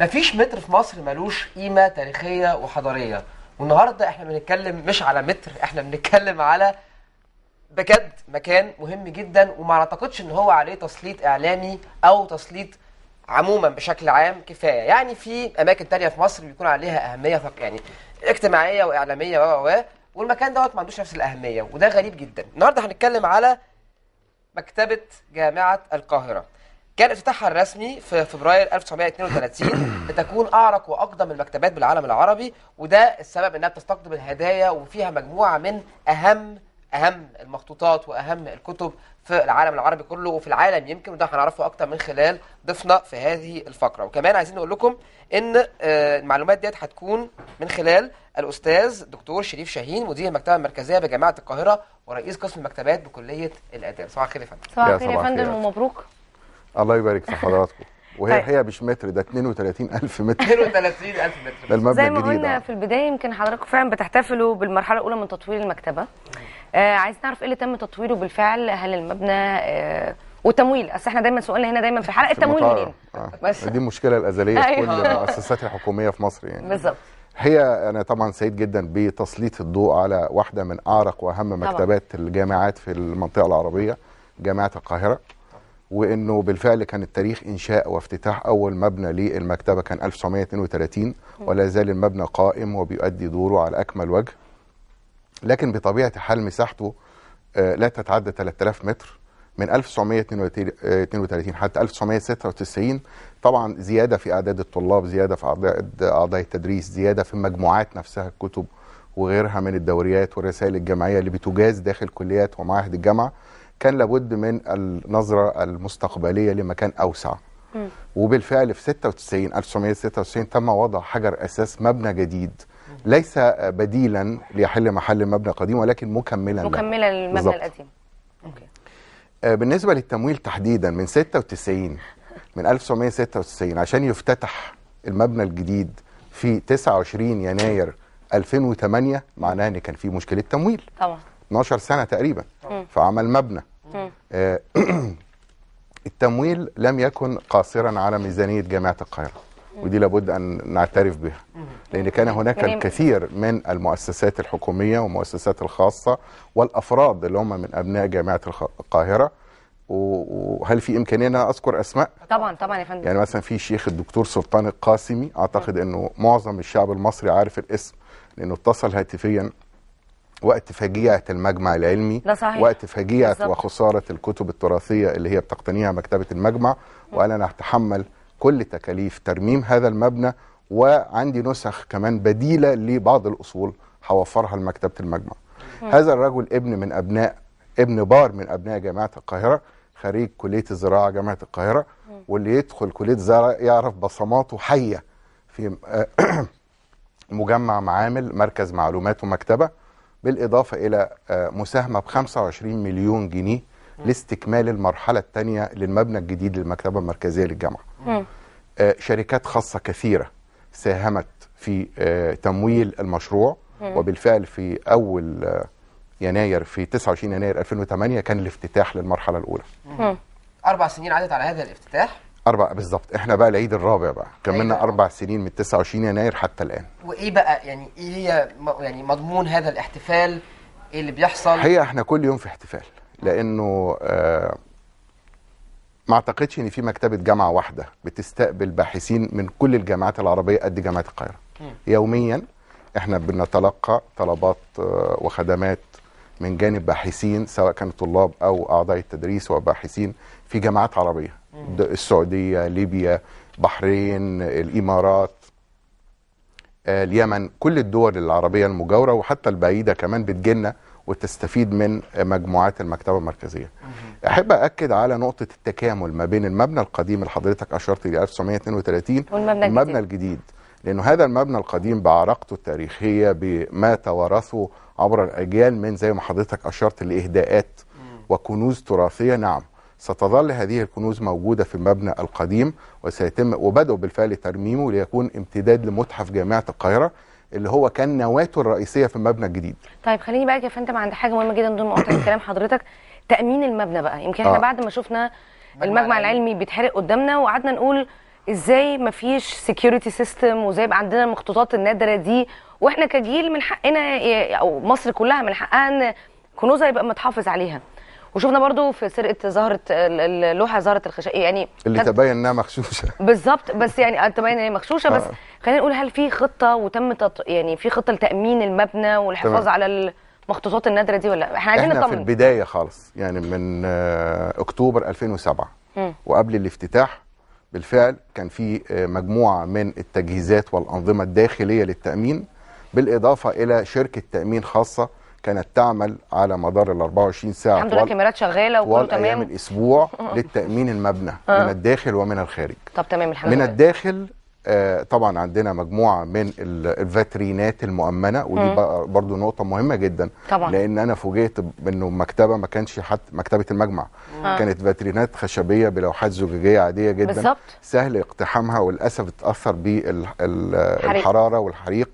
مفيش متر في مصر ملوش قيمه تاريخيه وحضاريه والنهارده احنا بنتكلم مش على متر احنا بنتكلم على بجد مكان مهم جدا وما اعتقدش ان هو عليه تسليط اعلامي او تسليط عموما بشكل عام كفايه يعني في اماكن تانية في مصر بيكون عليها اهميه يعني اجتماعيه واعلاميه و والمكان دوت ما عندوش نفس الاهميه وده غريب جدا النهارده هنتكلم على مكتبه جامعه القاهره كان افتتاحها الرسمي في فبراير 1932 لتكون اعرق واقدم المكتبات بالعالم العربي وده السبب انها بتستقطب الهدايا وفيها مجموعه من اهم اهم المخطوطات واهم الكتب في العالم العربي كله وفي العالم يمكن وده هنعرفه اكتر من خلال ضيفنا في هذه الفقره وكمان عايزين نقول لكم ان آه، المعلومات ديت هتكون من خلال الاستاذ دكتور شريف شاهين مدير المكتبه المركزيه بجامعه القاهره ورئيس قسم المكتبات بكليه الاداب صباح الخير يا فندم صباح الخير يا فندم ومبروك الله يبارك في حضراتكم وهي طيب. هي مش متر ده 32000 متر 32000 متر زي ما قلنا في البدايه يمكن حضراتكم فعلا بتحتفلوا بالمرحله الاولى من تطوير المكتبه آه عايز نعرف ايه اللي تم تطويره بالفعل هل المبنى آه والتمويل اصل احنا دايما سؤالنا هنا دايما في حلقه التمويل منين آه. بس دي المشكله الازليه في أيوة. كل المؤسسات الحكوميه في مصر يعني بالظبط هي انا طبعا سعيد جدا بتسليط الضوء على واحده من اعرق واهم مكتبات طبعا. الجامعات في المنطقه العربيه جامعه القاهره وانه بالفعل كان التاريخ انشاء وافتتاح اول مبنى للمكتبه كان 1932 ولا زال المبنى قائم وبيؤدي دوره على اكمل وجه لكن بطبيعه الحال مساحته آه، لا تتعدى 3000 متر من 1932 حتى 1996 طبعا زياده في اعداد الطلاب زياده في اعداد اعضاء التدريس زياده في المجموعات نفسها الكتب وغيرها من الدوريات والرسائل الجامعيه اللي بتجاز داخل كليات ومعاهد الجامعه كان لابد من النظرة المستقبلية لمكان أوسع م. وبالفعل في 96 1996 تم وضع حجر أساس مبنى جديد ليس بديلا ليحل محل المبنى القديم ولكن مكملا مكملا للمبنى القديم أوكي. آه، بالنسبة للتمويل تحديدا من 96 من 1996 عشان يفتتح المبنى الجديد في 29 يناير 2008 معناه ان كان في مشكله تمويل طبعا 12 سنه تقريبا فعمل مبنى آه، التمويل لم يكن قاصرا على ميزانيه جامعه القاهره ودي لابد ان نعترف بها لان كان هناك يعني الكثير من المؤسسات الحكوميه والمؤسسات الخاصه والافراد اللي هم من ابناء جامعه القاهره وهل في امكانيه ان انا اذكر اسماء؟ طبعا طبعا يا فندم يعني مثلا في شيخ الدكتور سلطان القاسمي اعتقد انه معظم الشعب المصري عارف الاسم لانه اتصل هاتفيا وقت فجيعة المجمع العلمي ده صحيح. وقت فجيعة بالزبط. وخسارة الكتب التراثية اللي هي بتقتنيها مكتبة المجمع وقال أنا هتحمل كل تكاليف ترميم هذا المبنى وعندي نسخ كمان بديلة لبعض الأصول هوفرها لمكتبة المجمع م. هذا الرجل ابن من أبناء ابن بار من أبناء جامعة القاهرة خريج كلية الزراعة جامعة القاهرة م. واللي يدخل كلية الزراعة يعرف بصماته حية في آه، مجمع معامل مركز معلومات ومكتبة بالإضافة إلى آه، مساهمة ب 25 مليون جنيه لاستكمال المرحلة الثانية للمبنى الجديد للمكتبة المركزية للجامعة آه، شركات خاصة كثيرة ساهمت في آه، تمويل المشروع وبالفعل في أول يناير في 29 يناير 2008 كان الافتتاح للمرحلة الأولى أربع سنين عدت على هذا الافتتاح اربع بالظبط احنا بقى العيد الرابع بقى كملنا أيوة. اربع سنين من 29 يناير حتى الان وايه بقى يعني ايه هي يعني مضمون هذا الاحتفال ايه اللي بيحصل هي احنا كل يوم في احتفال لانه آه ما اعتقدش ان في مكتبه جامعه واحده بتستقبل باحثين من كل الجامعات العربيه قد جامعه القاهره يوميا احنا بنتلقى طلبات آه، وخدمات من جانب باحثين سواء كانوا طلاب او اعضاء التدريس وباحثين في جامعات عربيه السعوديه ليبيا بحرين الامارات آه، اليمن كل الدول العربيه المجاوره وحتى البعيده كمان بتجينا وتستفيد من مجموعات المكتبه المركزيه. احب اكد على نقطه التكامل ما بين المبنى القديم اللي حضرتك اشرت ليه 1932 والمبنى الجديد. المبنى الجديد لانه هذا المبنى القديم بعراقته التاريخيه بما توارثه عبر الاجيال من زي ما حضرتك اشرت لاهداءات وكنوز تراثيه نعم ستظل هذه الكنوز موجودة في المبنى القديم وسيتم وبدأوا بالفعل ترميمه ليكون امتداد لمتحف جامعة القاهرة اللي هو كان نواته الرئيسية في المبنى الجديد طيب خليني بقى يا فندم عند حاجة مهمة جدا ضمن نقطة كلام حضرتك تأمين المبنى بقى يمكن احنا آه. بعد ما شفنا المجمع العلمي بيتحرق قدامنا وقعدنا نقول ازاي مفيش سكيورتي سيستم وازاي يبقى عندنا المخطوطات النادره دي واحنا كجيل من حقنا او مصر كلها من حقها ان كنوزها يبقى متحافظ عليها وشفنا برضو في سرقه زهره اللوحه زهره الخشب يعني اللي تبين انها مغشوشه بالظبط بس يعني آه، تبين ان هي مغشوشه بس آه. خلينا نقول هل في خطه وتم تط... يعني في خطه لتامين المبنى والحفاظ تمام. على المخطوطات النادره دي ولا احنا عايزين نطمن احنا في البدايه خالص يعني من آه، اكتوبر 2007 م. وقبل الافتتاح بالفعل كان في مجموعه من التجهيزات والانظمه الداخليه للتامين بالاضافه الى شركه تامين خاصه كانت تعمل على مدار ال 24 ساعه الحمد لله الكاميرات شغاله وكله تمام من الاسبوع آه. للتامين المبنى آه. من الداخل ومن الخارج طب تمام الحمد لله من الداخل آه طبعا عندنا مجموعه من الفاترينات المؤمنه ودي برضو نقطه مهمه جدا طبعا. لان انا فوجئت بانه مكتبه ما كانش حتى مكتبه المجمع آه. كانت فاترينات خشبيه بلوحات زجاجيه عاديه جدا بالزبط. سهل اقتحامها وللاسف اتاثر بالحراره والحريق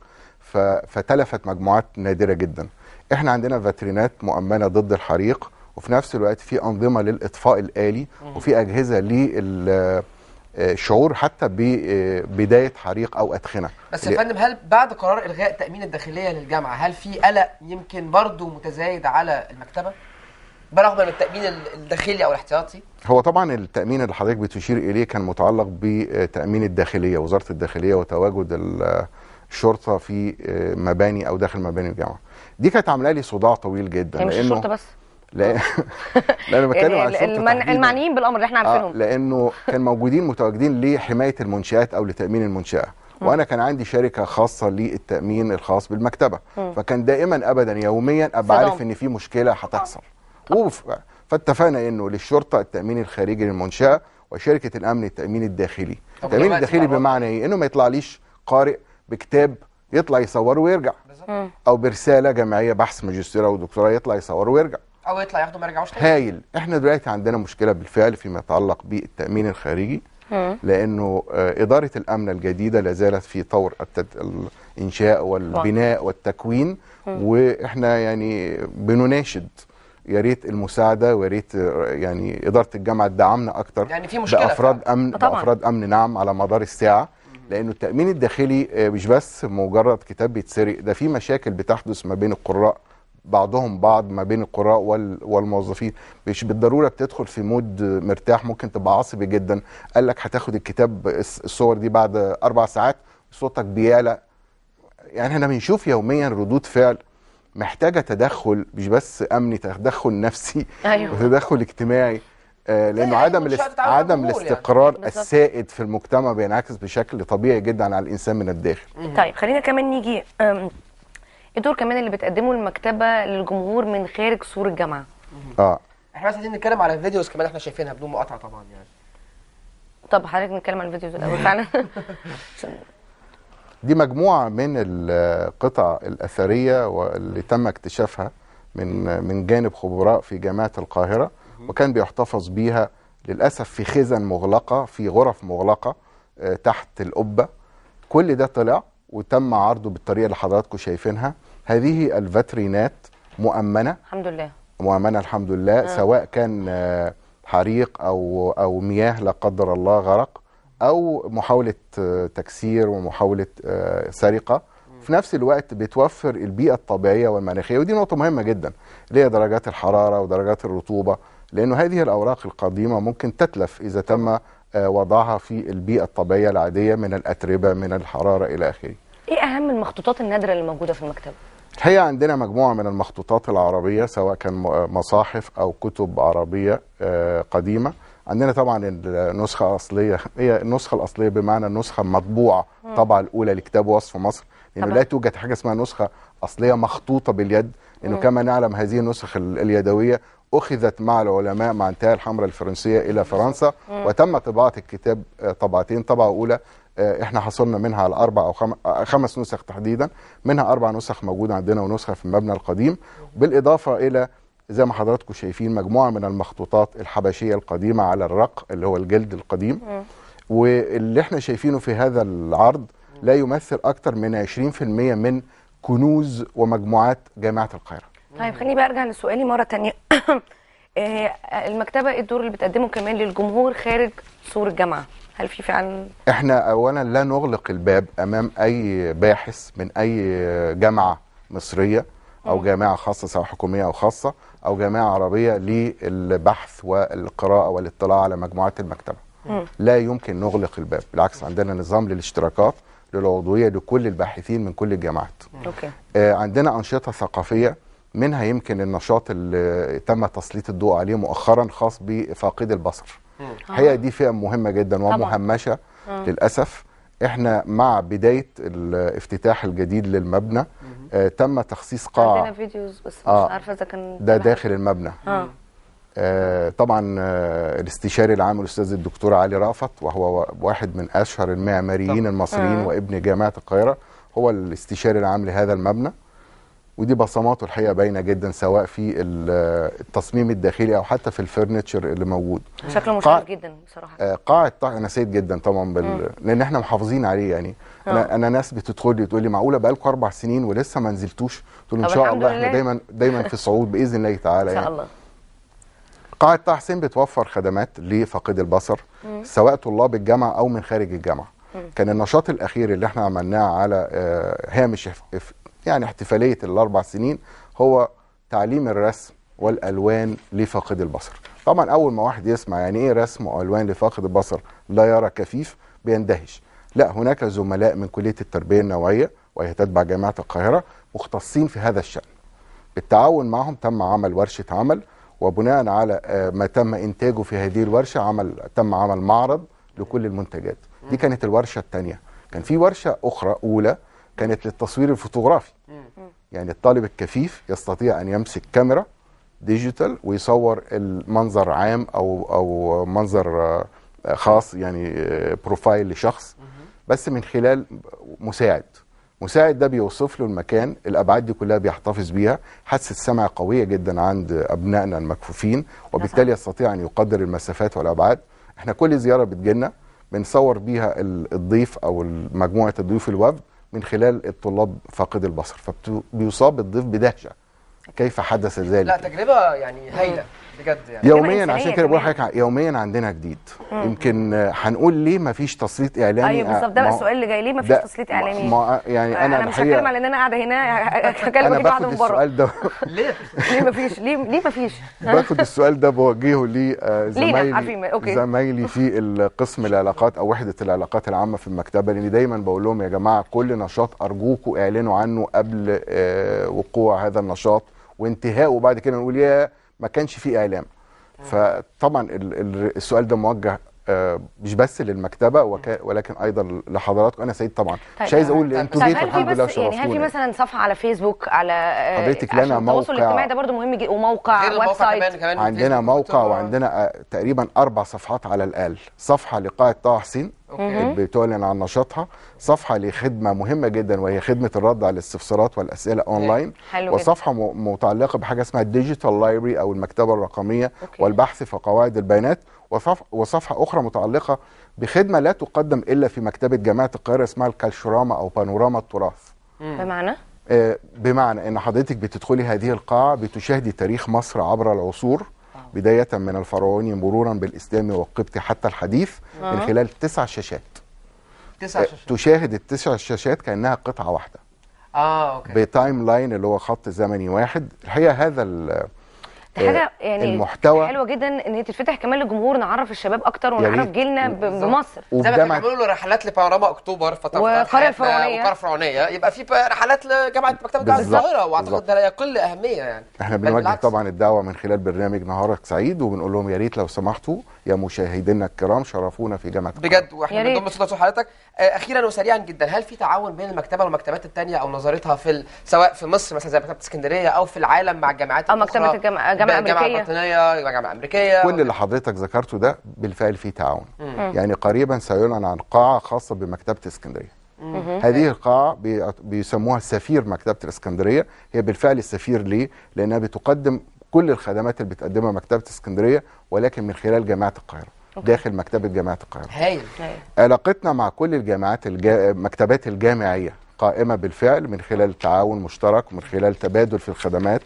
فتلفت مجموعات نادره جدا احنا عندنا فاترينات مؤمنه ضد الحريق وفي نفس الوقت في انظمه للاطفاء الالي وفي اجهزه لل آه، شعور حتى ببدايه آه، حريق او ادخنه بس يا فندم هل بعد قرار الغاء تامين الداخليه للجامعه هل في قلق يمكن برضه متزايد على المكتبه برغم ان التامين الداخلي او الاحتياطي هو طبعا التامين اللي حضرتك بتشير اليه كان متعلق بتامين الداخليه وزاره الداخليه وتواجد شرطه في آه، مباني او داخل مباني الجامعه دي كانت عامله لي صداع طويل جدا لانه مش لأنه الشرطه بس لأ... انا بتكلم على يعني المن... المعنيين بالامر اللي احنا آه، عارفينهم آه لانه كان موجودين متواجدين لحمايه المنشات او لتامين المنشاه وانا كان عندي شركه خاصه للتامين الخاص بالمكتبه فكان دائما ابدا يوميا ابقى عارف ان في مشكله هتحصل فاتفقنا انه للشرطه التامين الخارجي للمنشاه وشركه الامن التامين الداخلي التامين الداخلي بمعنى ايه انه ما يطلعليش قارئ بكتاب يطلع يصور ويرجع او برساله جامعيه بحث ماجستير او دكتوراه يطلع يصور ويرجع او يطلع ياخده ما يرجعوش تاني هايل احنا دلوقتي عندنا مشكله بالفعل فيما يتعلق بالتامين الخارجي لانه آه، اداره الامن الجديده لا زالت في طور الانشاء والبناء والتكوين واحنا يعني بنناشد يا ريت المساعده ويا ريت آه، يعني اداره الجامعه تدعمنا اكتر يعني في مشكله بافراد امن آه، طبعًا. بافراد امن نعم على مدار الساعه لانه التامين الداخلي آه، مش بس مجرد كتاب بيتسرق ده في مشاكل بتحدث ما بين القراء بعضهم بعض ما بين القراء والموظفين مش بالضروره بتدخل في مود مرتاح ممكن تبقى عصبي جدا قال لك هتاخد الكتاب الصور دي بعد اربع ساعات صوتك بيالا يعني احنا بنشوف يوميا ردود فعل محتاجه تدخل مش بس امني تدخل نفسي أيوة. وتدخل اجتماعي آه، لانه يعني عدم عدم يعني. الاستقرار يعني. السائد في المجتمع بينعكس بشكل طبيعي جدا على الانسان من الداخل طيب خلينا كمان نيجي الدور كمان اللي بتقدمه المكتبه للجمهور من خارج سور الجامعه اه احنا بس عايزين نتكلم على الفيديوز كمان احنا شايفينها بدون مقاطعه طبعا يعني طب حضرتك نتكلم على الفيديوز الاول فعلا دي مجموعه من القطع الاثريه واللي تم اكتشافها من من جانب خبراء في جامعه القاهره وكان بيحتفظ بيها للأسف في خزن مغلقة في غرف مغلقة آه، تحت القبة كل ده طلع وتم عرضه بالطريقة اللي حضراتكم شايفينها هذه الفاترينات مؤمنة الحمد لله مؤمنة الحمد لله آه. سواء كان آه، حريق أو, أو مياه لا قدر الله غرق أو محاولة آه، تكسير ومحاولة سرقة في نفس الوقت بتوفر البيئه الطبيعيه والمناخيه ودي نقطه مهمه جدا اللي هي درجات الحراره ودرجات الرطوبه لانه هذه الاوراق القديمه ممكن تتلف اذا تم آه، وضعها في البيئه الطبيعيه العاديه من الاتربه من الحراره الى اخره. ايه اهم المخطوطات النادره اللي موجوده في المكتبه؟ هي عندنا مجموعه من المخطوطات العربيه سواء كان آه، مصاحف او كتب عربيه آه، قديمه عندنا طبعا النسخه الاصليه هي النسخه الاصليه بمعنى النسخه المطبوعه الطبعه الاولى لكتاب وصف مصر انه طبعا. لا توجد حاجه اسمها نسخه اصليه مخطوطه باليد انه كما نعلم هذه النسخ اليدويه اخذت مع العلماء مع انتهاء الحمله الفرنسيه الى فرنسا وتم طباعه الكتاب آه، طبعتين طبعه اولى آه، احنا حصلنا منها على اربع او آه، خمس نسخ تحديدا منها اربع نسخ موجوده عندنا ونسخه في المبنى القديم بالاضافه الى زي ما حضراتكم شايفين مجموعه من المخطوطات الحبشيه القديمه على الرق اللي هو الجلد القديم واللي احنا شايفينه في هذا العرض لا يمثل اكثر من 20% من كنوز ومجموعات جامعه القاهره طيب خليني بقى ارجع لسؤالي مره ثانيه إيه، المكتبه ايه الدور اللي بتقدمه كمان للجمهور خارج سور الجامعه هل في فعلا احنا اولا لا نغلق الباب امام اي باحث من اي جامعه مصريه او جامعه خاصه سواء حكوميه او خاصه او جامعه عربيه للبحث والقراءه والاطلاع على مجموعات المكتبه لا يمكن نغلق الباب بالعكس عندنا نظام للاشتراكات للعضويه لكل الباحثين من كل الجامعات. أوكي. آه عندنا انشطه ثقافيه منها يمكن النشاط اللي تم تسليط الضوء عليه مؤخرا خاص بفاقد البصر. الحقيقه دي فئه مهمه جدا ومهمشه آه. للاسف احنا مع بدايه الافتتاح الجديد للمبنى آه تم تخصيص قاعه عندنا فيديوز بس آه مش عارفه اذا كان ده داخل المبنى. آه. آه، طبعا آه، الاستشاري العام الاستاذ الدكتور علي رأفت وهو واحد من اشهر المعماريين المصريين آه. وابن جامعه القاهره هو الاستشاري العام لهذا المبنى ودي بصماته الحقيقه باينه جدا سواء في التصميم الداخلي او حتى في الفرنتشر اللي موجود شكله مشرف قاعد جدا بصراحه قاعه طه انا سيد جدا طبعا بال... لان احنا محافظين عليه يعني انا انا ناس بتدخل لي تقول لي معقوله بقالكم اربع سنين ولسه ما نزلتوش تقول ان شاء الله احنا دايما دايما في صعود باذن الله تعالى ان شاء يعني. الله يعني. قاعة طه حسين بتوفر خدمات لفقيد البصر مم. سواء طلاب الجامعة أو من خارج الجامعة مم. كان النشاط الأخير اللي احنا عملناه على آه، هامش يعني احتفالية الأربع سنين هو تعليم الرسم والألوان لفاقد البصر طبعا أول ما واحد يسمع يعني إيه رسم وألوان لفاقد البصر لا يرى كفيف بيندهش لا هناك زملاء من كلية التربية النوعيه وهي تتبع جامعة القاهرة مختصين في هذا الشأن بالتعاون معهم تم عمل ورشة عمل وبناء على آه، ما تم انتاجه في هذه الورشه عمل تم عمل معرض لكل المنتجات دي كانت الورشه الثانيه كان في ورشه اخرى اولى كانت للتصوير الفوتوغرافي يعني الطالب الكفيف يستطيع ان يمسك كاميرا ديجيتال ويصور المنظر عام او او منظر آه، خاص يعني آه، بروفايل لشخص بس من خلال مساعد مساعد ده بيوصف له المكان الابعاد دي كلها بيحتفظ بيها حاسه السمع قويه جدا عند ابنائنا المكفوفين وبالتالي نعم. يستطيع ان يقدر المسافات والابعاد احنا كل زياره بتجينا بنصور بيها الضيف او مجموعه الضيوف الوفد من خلال الطلاب فاقد البصر فبيصاب الضيف بدهشه كيف حدث ذلك لا تجربه يعني هايله بجد يعني يوميا عشان كده بقول لحضرتك يوميا عندنا جديد مم. يمكن هنقول ليه ما فيش تسليط اعلامي ايوه بالظبط ده السؤال اللي جاي ليه ما فيش تسليط اعلامي ما يعني انا انا مش هتكلم على ان انا قاعده هنا هكلم دي بعد من بره السؤال ده ليه ليه ما فيش ليه ليه ما فيش باخد السؤال ده بوجهه لزمايلي آه، زمايلي في القسم العلاقات او وحده العلاقات العامه في المكتبه لان دايما بقول لهم يا جماعه كل نشاط ارجوكم اعلنوا عنه قبل آه، وقوع هذا النشاط وانتهائه بعد كده نقول يا ما كانش فيه اعلام فطبعا السؤال ده موجه آه، مش بس للمكتبه ولكن ايضا لحضراتكم انا سعيد طبعا طيب مش عايز اقول طيب، انتوا طيب، جيتوا الحمد لله شرفتوني يعني هل في مثلا صفحه على فيسبوك على آه، حضرتك لنا موقع التواصل الاجتماعي ده برده مهم جدا وموقع ويب سايت عندنا موقع وعندنا آه، تقريبا اربع صفحات على الاقل صفحه لقاء طه حسين بتعلن عن نشاطها صفحه لخدمه مهمه جدا وهي خدمه الرد على الاستفسارات والاسئله اونلاين وصفحه متعلقه بحاجه اسمها الديجيتال لايبرري او المكتبه الرقميه أوكي. والبحث في قواعد البيانات وصفحه اخرى متعلقه بخدمه لا تقدم الا في مكتبه جامعه القاهره اسمها الكالشوراما او بانوراما التراث بمعنى آه، بمعنى ان حضرتك بتدخلي هذه القاعه بتشاهدي تاريخ مصر عبر العصور بداية من الفرعوني مرورا بالإسلامي والقبطي حتى الحديث من خلال تسع شاشات تسع أه، شاشات تشاهد التسع شاشات كأنها قطعة واحدة اه اوكي بتايم لاين اللي هو خط زمني واحد الحقيقة هذا دي حاجه آه، يعني المحتوى حلوه جدا ان هي تتفتح كمان للجمهور نعرف الشباب اكتر ونعرف جيلنا بمصر زي ما كانوا بيقولوا رحلات لبانوراما اكتوبر وقريه فرعونيه وقريه فرعونيه يبقى في رحلات لجامعه مكتبه جامعه القاهره واعتقد ده لا يقل اهميه يعني احنا بنوجه طبعا الدعوه من خلال برنامج نهارك سعيد وبنقول لهم يا ريت لو سمحتوا يا مشاهدينا الكرام شرفونا في جامعه بجد واحنا بنضم صوت حضرتك آه، اخيرا وسريعا جدا هل في تعاون بين المكتبه والمكتبات الثانيه او نظرتها في سواء في مصر مثلا زي مكتبه اسكندريه او في العالم مع الجامعات او مكتبه الجامعه جامعه امريكيه جامعه بريطانيه جامعه امريكيه كل اللي حضرتك ذكرته ده بالفعل فيه تعاون يعني قريبا سيعلن عن قاعه خاصه بمكتبه اسكندريه هذه القاعة بيسموها سفير مكتبة الإسكندرية هي بالفعل السفير ليه لأنها بتقدم كل الخدمات اللي بتقدمها مكتبة اسكندرية ولكن من خلال جامعة القاهرة داخل مكتبة جامعة القاهرة هايل علاقتنا مع كل الجامعات الجا... مكتبات الجامعية قائمه بالفعل من خلال تعاون مشترك ومن خلال تبادل في الخدمات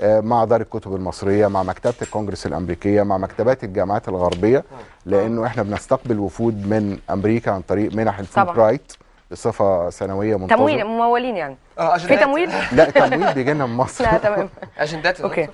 آه، مع دار الكتب المصريه مع مكتبه الكونجرس الامريكيه مع مكتبات الجامعات الغربيه لانه احنا بنستقبل وفود من امريكا عن طريق منح الفوت رايت بصفه سنويه منتظمه تمويل ممولين يعني اه في تمويل؟ لا تمويل بيجي لنا من مصر لا تمام اجندات اوكي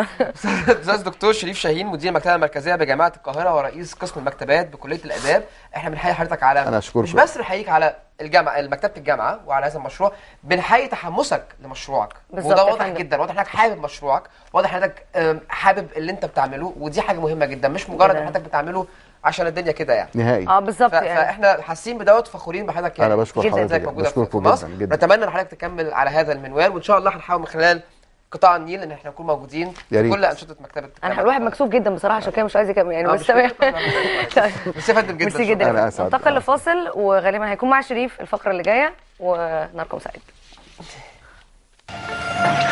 استاذ دكتور شريف شاهين مدير المكتبه المركزيه بجامعه القاهره ورئيس قسم المكتبات بكليه الاداب احنا بنحيي حضرتك على انا اشكرك مش بس بنحييك على الجامعه مكتبه الجامعه وعلى هذا المشروع بنحيي تحمسك لمشروعك بالظبط وده واضح جدا واضح انك حابب مشروعك واضح انك حابب اللي انت بتعمله ودي حاجه مهمه جدا مش مجرد ان حضرتك بتعمله عشان الدنيا كده يعني نهائي اه بالظبط يعني فاحنا حاسين بدوت فخورين بحضرتك يعني انا بشكر حضرتك يعني. جدا جدا في مصر جدا نتمنى ان حضرتك تكمل على هذا المنوال وان شاء الله هنحاول من خلال قطاع النيل ان احنا نكون موجودين في كل انشطه مكتبه انا الواحد مكسوف جدا بصراحه عشان كده مش عايز يكمل يعني آه، بس تمام طيب. بس افهم جدا ميرسي جدا ننتقل لفاصل وغالبا هيكون مع شريف الفقره اللي جايه ونهاركم سعيد